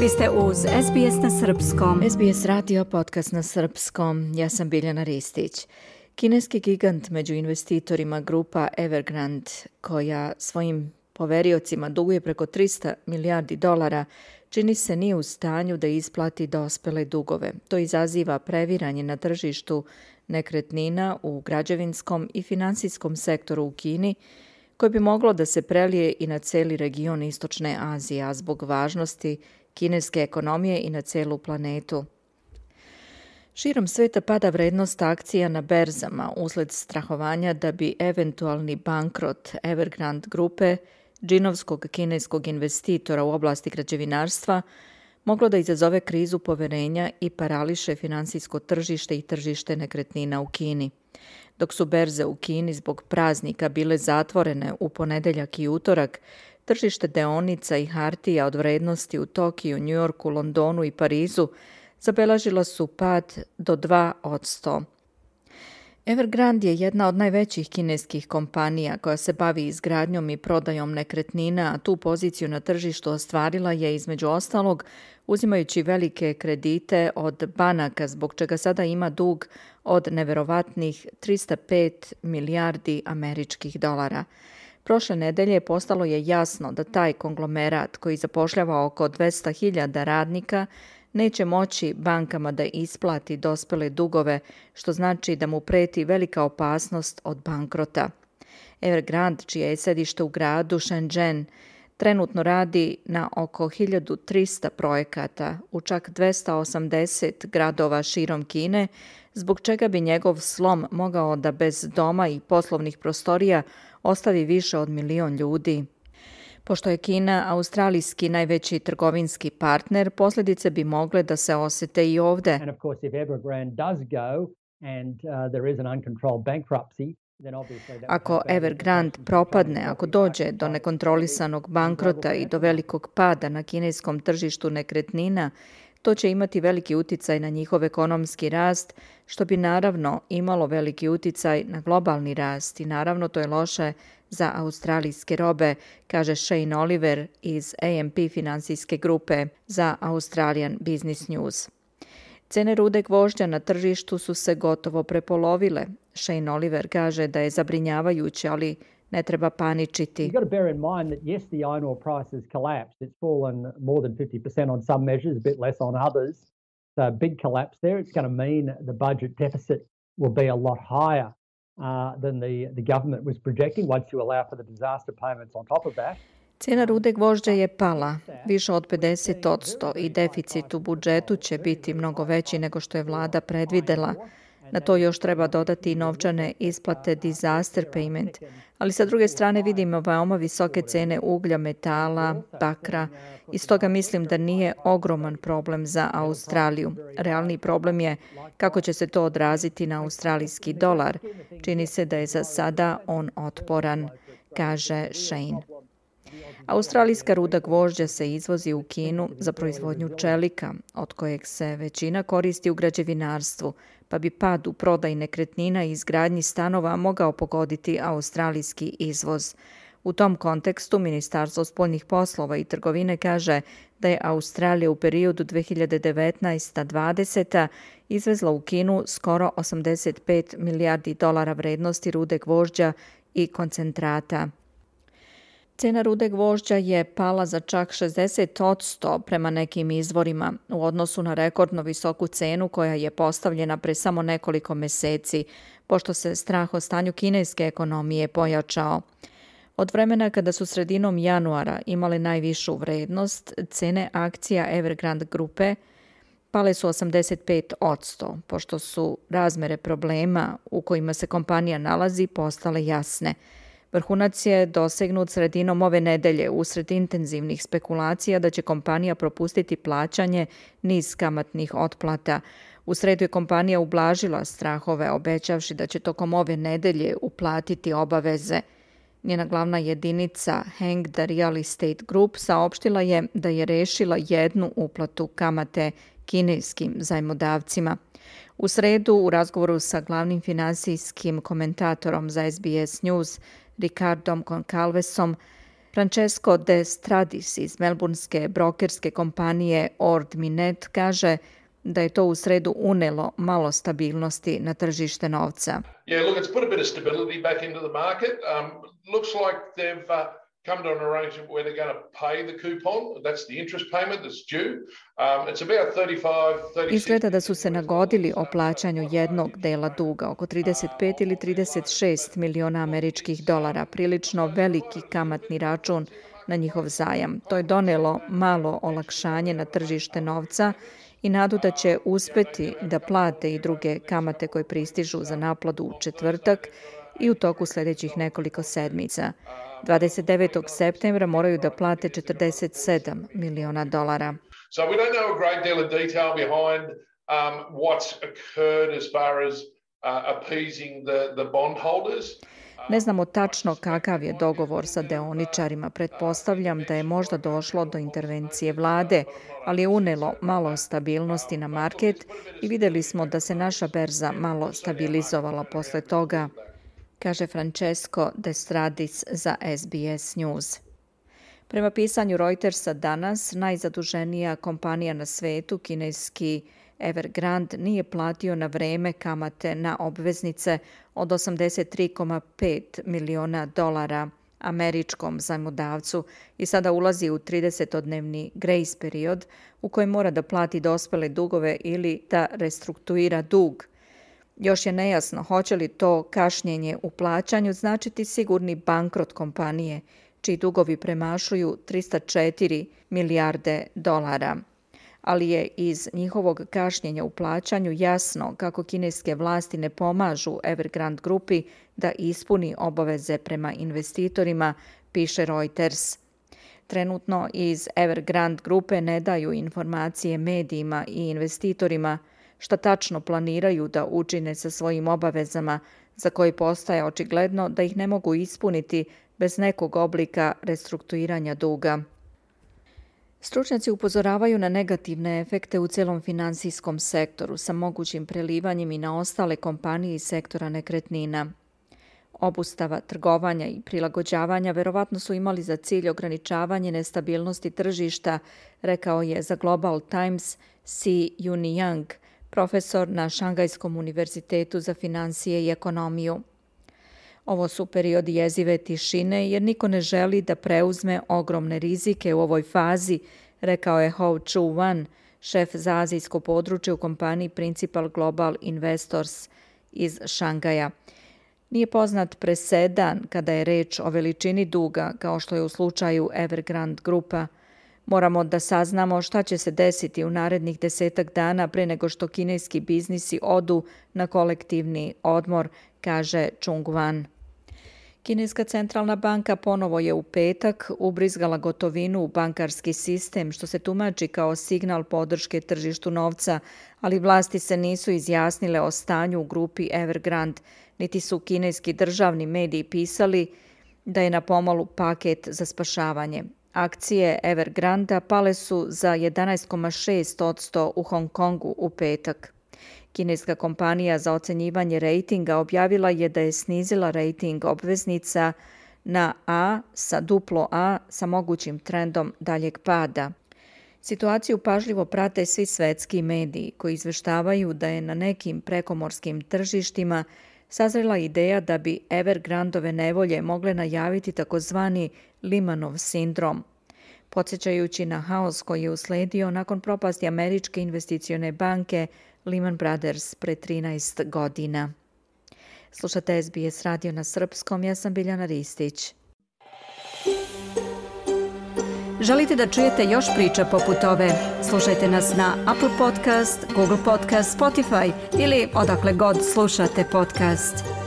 Vi ste uz SBS na Srpskom. SBS radio podcast na Srpskom. Ja sam Biljana Ristić. Kineski gigant među investitorima grupa Evergrande, koja svojim poveriocima duguje preko 300 milijardi dolara, čini se nije u stanju da isplati dospele dugove. To izaziva previranje na tržištu nekretnina u građevinskom i finansijskom sektoru u Kini, koje bi moglo da se prelije i na celi region Istočne Azije, zbog važnosti kineske ekonomije i na celu planetu. Širom sveta pada vrednost akcija na berzama usled strahovanja da bi eventualni bankrot Evergrande grupe džinovskog kineskog investitora u oblasti građevinarstva moglo da izazove krizu poverenja i parališe finansijsko tržište i tržište nekretnina u Kini. Dok su berze u Kini zbog praznika bile zatvorene u ponedeljak i utorak, tržište deonica i hartija od vrednosti u Tokiju, Njujorku, Londonu i Parizu zabelažila su pad do 2 od 100. Evergrande je jedna od najvećih kineskih kompanija koja se bavi izgradnjom i prodajom nekretnina, a tu poziciju na tržištu ostvarila je između ostalog uzimajući velike kredite od banaka, zbog čega sada ima dug od neverovatnih 305 milijardi američkih dolara prošle nedelje postalo je jasno da taj konglomerat koji zapošljava oko 200.000 radnika neće moći bankama da isplati dospele dugove, što znači da mu preti velika opasnost od bankrota. Evergrande, čije je sedište u gradu Shenzhen, trenutno radi na oko 1300 projekata u čak 280 gradova širom Kine, zbog čega bi njegov slom mogao da bez doma i poslovnih prostorija ostavi više od milion ljudi. Pošto je Kina australijski najveći trgovinski partner, posljedice bi mogle da se osjete i ovde. Ako Evergrande propadne, ako dođe do nekontrolisanog bankrota i do velikog pada na kineskom tržištu nekretnina, to će imati veliki uticaj na njihov ekonomski rast, što bi naravno imalo veliki uticaj na globalni rast i naravno to je loše za australijske robe, kaže Shane Oliver iz AMP finansijske grupe za Australian Business News. Cene rude gvožđa na tržištu su se gotovo prepolovile. Shane Oliver kaže da je zabrinjavajuće, ali ne treba paničiti. will be a lot higher uh, than the, the government was projecting once you allow for the disaster payments on top of that. Cena um, rude gvožđe je pala, više od 50 i deficit u budžetu će biti mnogo veći nego što je vlada predvidela. Na to još treba dodati i novčane isplate disaster payment. Ali sa druge strane vidimo veoma visoke cene uglja, metala, bakra i stoga mislim da nije ogroman problem za Australiju. Realni problem je kako će se to odraziti na australijski dolar. Čini se da je za sada on otporan, kaže Shane. Australijska ruda gvožđa se izvozi u Kinu za proizvodnju čelika, od kojeg se većina koristi u građevinarstvu, pa bi pad u prodaj nekretnina i izgradnji stanova mogao pogoditi australijski izvoz. U tom kontekstu Ministarstvo spoljnih poslova i trgovine kaže da je Australija u periodu 2019-2020 izvezla u Kinu skoro 85 milijardi dolara vrednosti rude gvožđa i koncentrata. Cena rude gvožđa je pala za čak 60 od 100 prema nekim izvorima u odnosu na rekordno visoku cenu koja je postavljena pre samo nekoliko meseci, pošto se strah o stanju kineske ekonomije pojačao. Od vremena kada su sredinom januara imale najvišu vrednost, cene akcija Evergrande grupe pale su 85 od 100, pošto su razmere problema u kojima se kompanija nalazi postale jasne, Vrhunac je dosegnut sredinom ove nedelje usred intenzivnih spekulacija da će kompanija propustiti plaćanje niz kamatnih otplata. U sredu je kompanija ublažila strahove, obećavši da će tokom ove nedelje uplatiti obaveze. Njena glavna jedinica, Hank the Real Estate Group, saopštila je da je rešila jednu uplatu kamate kineskim zajmodavcima. U sredu, u razgovoru sa glavnim finansijskim komentatorom za SBS News, Ricardom Concalvesom, Francesco de Stradis iz Melbourneske brokerske kompanije Ord Minet kaže da je to u sredu unelo malo stabilnosti na tržište novca. Yeah, look, come to an arrangement where they're going to pay the coupon, that's the interest payment that's due. Um, it's about 35, 36... Izgleda da su se nagodili o plaćanju jednog dela duga, oko 35 ili 36 miliona američkih dolara, prilično veliki kamatni račun na njihov zajam. To je donelo malo olakšanje na tržište novca i nadu da će uspeti da plate i druge kamate koje pristižu za naplatu u četvrtak i u toku sljedećih nekoliko sedmica. 29. septembra moraju da plate 47 miliona dolara. Um, uh, ne znamo tačno kakav je dogovor sa deoničarima. Pretpostavljam da je možda došlo do intervencije vlade, ali je unelo malo stabilnosti na market i videli smo da se naša berza malo stabilizovala posle toga kaže Francesco de Stradis za SBS News. Prema pisanju Reutersa danas, najzaduženija kompanija na svetu, kineski Evergrande, nije platio na vreme kamate na obveznice od 83,5 miliona dolara američkom zajmodavcu i sada ulazi u 30-odnevni grace period u kojem mora da plati dospele dugove ili da restruktuira dug – Još je nejasno hoće li to kašnjenje u plaćanju značiti sigurni bankrot kompanije, čiji dugovi premašuju 304 milijarde dolara. Ali je iz njihovog kašnjenja u plaćanju jasno kako kineske vlasti ne pomažu Evergrande grupi da ispuni obaveze prema investitorima, piše Reuters. Trenutno iz Evergrande grupe ne daju informacije medijima i investitorima, šta tačno planiraju da učine sa svojim obavezama, za koje postaje očigledno da ih ne mogu ispuniti bez nekog oblika restruktuiranja duga. Stručnjaci upozoravaju na negativne efekte u celom finansijskom sektoru sa mogućim prelivanjem i na ostale kompanije iz sektora nekretnina. Obustava, trgovanja i prilagođavanja verovatno su imali za cilj ograničavanje nestabilnosti tržišta, rekao je za Global Times Si Yuni Yang – profesor na Šangajskom univerzitetu za financije i ekonomiju. Ovo su periodi jezive tišine jer niko ne želi da preuzme ogromne rizike u ovoj fazi, rekao je Hou Chu Wan, šef za azijsko područje u kompaniji Principal Global Investors iz Šangaja. Nije poznat presedan kada je reč o veličini duga kao što je u slučaju Evergrande grupa – Moramo da saznamo šta će se desiti u narednih desetak dana pre nego što kineski biznisi odu na kolektivni odmor, kaže Chung Wan. Kineska centralna banka ponovo je u petak ubrizgala gotovinu u bankarski sistem, što se tumači kao signal podrške tržištu novca, ali vlasti se nisu izjasnile o stanju u grupi Evergrande, niti su kineski državni mediji pisali da je na pomolu paket za spašavanje. Akcije Evergranda pale su za 11,6% u Hong Kongu u petak. Kineska kompanija za ocenjivanje rejtinga objavila je da je snizila rejting obveznica na A sa duplo A sa mogućim trendom daljeg pada. Situaciju pažljivo prate svi svetski mediji koji izveštavaju da je na nekim prekomorskim tržištima sazrela ideja da bi Evergrandove nevolje mogle najaviti takozvani Limanov sindrom – podsjećajući na haos koji je usledio nakon propasti američke investicione banke Lehman Brothers pre 13 godina. Slušate SBS radio na srpskom, ja sam Biljana Ristić. Želite da čujete još priča poput ove? Slušajte nas na Apple Podcast, Google Podcast, Spotify ili odakle god slušate podcast. Podcast.